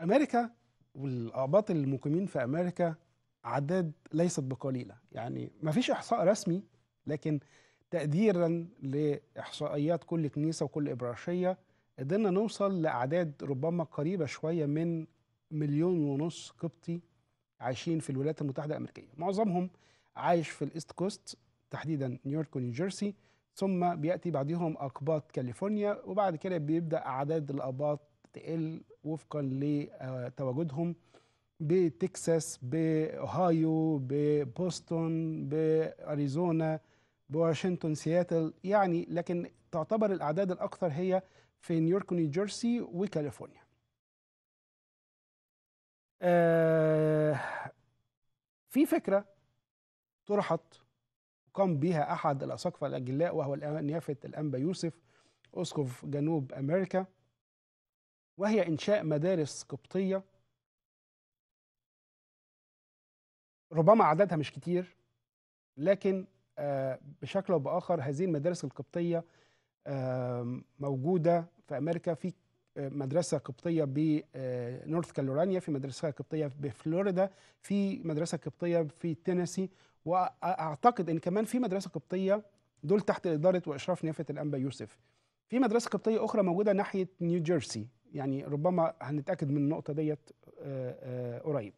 امريكا والاقباط المقيمين في امريكا اعداد ليست بقليله يعني ما فيش احصاء رسمي لكن تقديرا لاحصائيات كل كنيسه وكل ابراشيه قدرنا نوصل لاعداد ربما قريبه شويه من مليون ونص قبطي عايشين في الولايات المتحده الامريكيه معظمهم عايش في الايست كوست تحديدا نيويورك ونيوجيرسي ثم بياتي بعدهم اقباط كاليفورنيا وبعد كده بيبدا اعداد الاقباط تقل وفقا لتواجدهم بتكساس باوهايو ببوسطن باريزونا بواشنطن سياتل يعني لكن تعتبر الاعداد الاكثر هي في نيويورك ونيوجيرسي وكاليفورنيا آه في فكره طرحت قام بها احد الاساقفه الاجلاء وهو اليافت الانبا يوسف اسقف جنوب امريكا وهي إنشاء مدارس قبطية ربما عددها مش كتير لكن آه، بشكل أو بآخر هذه المدارس القبطية موجودة في أمريكا في آه، مدرسة قبطية بنورث كالورانيا آه، في مدرسة قبطية بفلوريدا في مدرسة قبطية في تينيسي وأعتقد إن كمان في مدرسة قبطية دول تحت إدارة وإشراف نيافة الأنبا يوسف في مدرسة قبطية أخرى موجودة ناحية نيوجيرسي يعني ربما هنتاكد من النقطه ديت آه، آه، قريب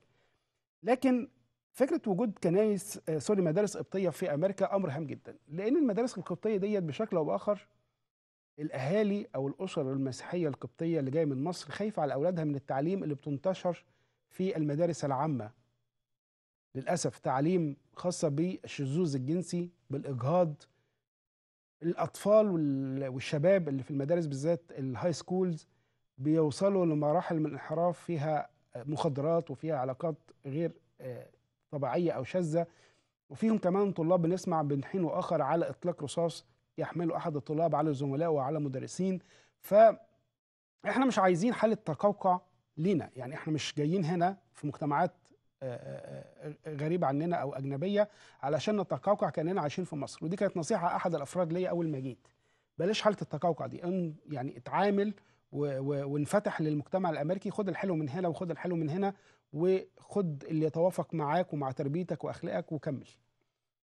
لكن فكره وجود كنايس آه، سوري مدارس قبطيه في امريكا امر هام جدا لان المدارس القبطيه ديت بشكل او باخر الاهالي او الاسر المسيحيه القبطيه اللي جايه من مصر خايفه على اولادها من التعليم اللي بتنتشر في المدارس العامه للاسف تعليم خاصه بالشذوذ الجنسي بالاجهاض الاطفال والشباب اللي في المدارس بالذات الهاي سكولز بيوصلوا لمراحل من الانحراف فيها مخدرات وفيها علاقات غير آه، طبيعيه او شاذه وفيهم كمان طلاب بنسمع من حين واخر على اطلاق رصاص يحمله احد الطلاب على الزملاء وعلى مدرسين ف احنا مش عايزين حاله تقوقع لينا يعني احنا مش جايين هنا في مجتمعات آه، آه، غريبة عننا أو أجنبية علشان نتقوقع كأننا عايشين في مصر ودي كانت نصيحة أحد الأفراد ليا أول ما جيت بلاش حالة التقوقع دي أن يعني اتعامل وانفتح للمجتمع الامريكي خد الحلو من هنا وخد الحلو من هنا وخد اللي يتوافق معاك ومع تربيتك واخلاقك وكمل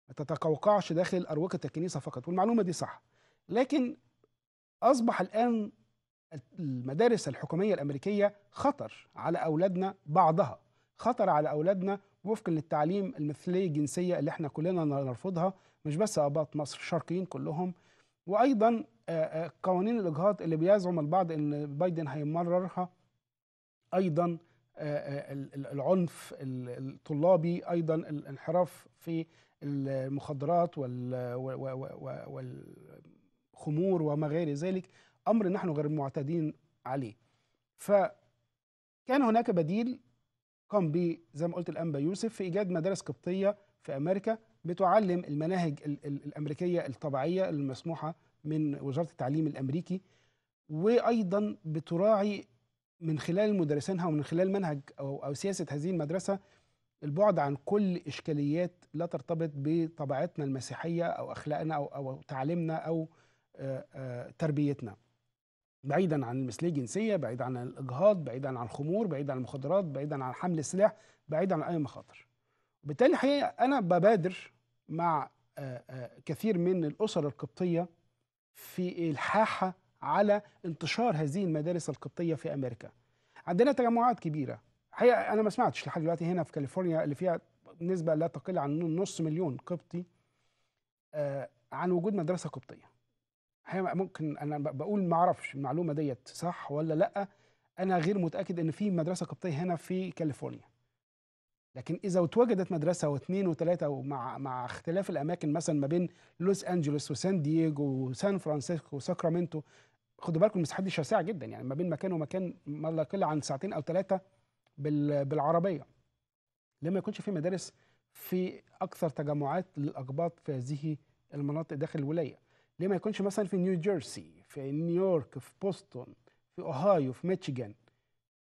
ما تتقوقعش داخل اروقه الكنيسه فقط والمعلومه دي صح لكن اصبح الان المدارس الحكوميه الامريكيه خطر على اولادنا بعضها خطر على اولادنا وفقا للتعليم المثليه الجنسيه اللي احنا كلنا نرفضها مش بس اباط مصر الشرقيين كلهم وايضا آه، آه، قوانين الاجهاض اللي بيزعم البعض ان بايدن هيمررها ايضا آه، العنف الطلابي ايضا الانحراف في المخدرات والخمور وما غير ذلك امر نحن غير معتادين عليه فكان هناك بديل قام به زي ما قلت الانبا يوسف في ايجاد مدارس قبطيه في امريكا بتعلم المناهج الامريكيه الطبيعيه المسموحه من وزاره التعليم الامريكي وايضا بتراعي من خلال مدرسينها ومن خلال منهج او او سياسه هذه المدرسه البعد عن كل اشكاليات لا ترتبط بطبيعتنا المسيحيه او اخلاقنا او او تعليمنا او آه، آه، تربيتنا. بعيدا عن المثليه الجنسيه، بعيدا عن الاجهاض، بعيدا عن الخمور، بعيدا عن المخدرات، بعيدا عن حمل السلاح، بعيدا عن اي مخاطر. بالتالي الحقيقه انا ببادر مع آه، آه، كثير من الأسر القبطية في الحاحة على انتشار هذه المدارس القبطية في أمريكا عندنا تجمعات كبيرة حقيقة أنا ما سمعتش لحد دلوقتي هنا في كاليفورنيا اللي فيها نسبة لا تقل عن نص مليون قبطي آه، عن وجود مدرسة قبطية حقيقة ممكن أنا بقول ما أعرفش المعلومة ديت صح ولا لأ أنا غير متأكد إن في مدرسة قبطية هنا في كاليفورنيا لكن اذا اتوجدت مدرسه واثنين وثلاثه ومع مع اختلاف الاماكن مثلا ما بين لوس انجلوس وسان دييجو وسان فرانسيسكو وساكرامنتو خدوا بالكم المساحات دي شاسعه جدا يعني ما بين مكان ومكان ما لا يقل عن ساعتين او ثلاثه بالعربيه لما يكونش في مدارس في اكثر تجمعات للاقباط في هذه المناطق داخل الولايه ليه ما يكونش مثلا في نيو جيرسي في نيويورك في بوسطن في اوهايو في ميتشيغان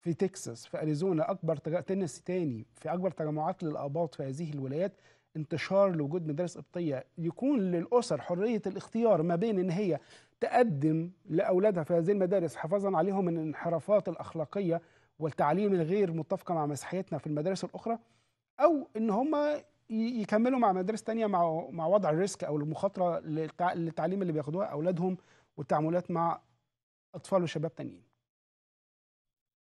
في تكساس في اريزونا اكبر تنس تاني في اكبر تجمعات للاباط في هذه الولايات انتشار لوجود مدارس قبطيه يكون للاسر حريه الاختيار ما بين ان هي تقدم لاولادها في هذه المدارس حفاظا عليهم من الانحرافات الاخلاقيه والتعليم الغير متفقه مع مسيحيتنا في المدارس الاخرى او ان هم يكملوا مع مدارس تانية مع مع وضع الريسك او المخاطره للتعليم اللي بياخدوها اولادهم والتعاملات مع اطفال وشباب تانيين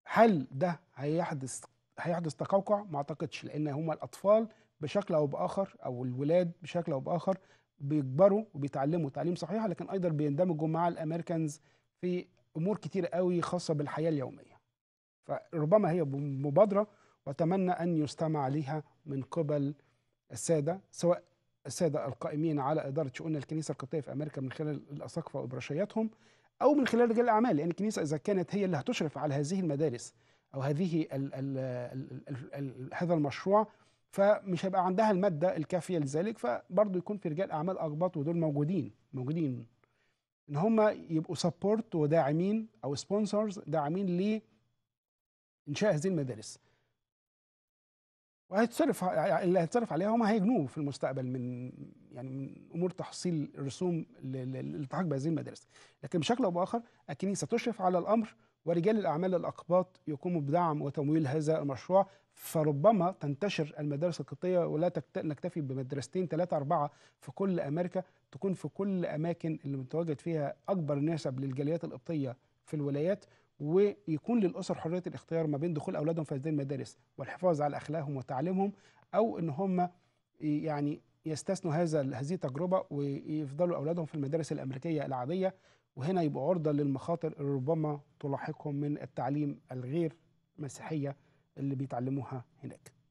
هل ده هيحدث هيحدث تقوقع ما اعتقدش لان هما الاطفال بشكل او باخر او الولاد بشكل او باخر بيكبروا وبيتعلموا تعليم صحيح لكن ايضا بيندمجوا مع الامريكانز في امور كتير قوي خاصه بالحياه اليوميه فربما هي مبادره واتمنى ان يستمع لها من قبل الساده سواء الساده القائمين على اداره شؤون الكنيسه القبطيه في امريكا من خلال الاساقفه وابراشياتهم أو من خلال رجال الأعمال لأن الكنيسة إذا كانت هي اللي هتشرف على هذه المدارس أو هذه الـ الـ الـ الـ الـ هذا المشروع فمش هيبقى عندها المادة الكافية لذلك فبرضه يكون في رجال أعمال أقباط ودول موجودين موجودين إن هم يبقوا سبورت وداعمين أو سبونسرز داعمين لإنشاء هذه المدارس وهيتصرف يعني اللي هيتصرف عليها هم هيجنوه في المستقبل من يعني من امور تحصيل الرسوم للالتحاق بهذه المدارس لكن بشكل او باخر الكنيسه تشرف على الامر ورجال الاعمال الاقباط يقوموا بدعم وتمويل هذا المشروع فربما تنتشر المدارس القبطيه ولا نكتفي بمدرستين ثلاثه اربعه في كل امريكا تكون في كل اماكن اللي متواجد فيها اكبر نسب للجاليات القبطيه في الولايات ويكون للاسر حريه الاختيار ما بين دخول اولادهم في هذه المدارس والحفاظ على اخلاقهم وتعليمهم او ان هم يعني يستثنوا هذا هذه التجربه ويفضلوا اولادهم في المدارس الامريكيه العاديه وهنا يبقوا عرضه للمخاطر اللي ربما تلاحقهم من التعليم الغير مسيحيه اللي بيتعلموها هناك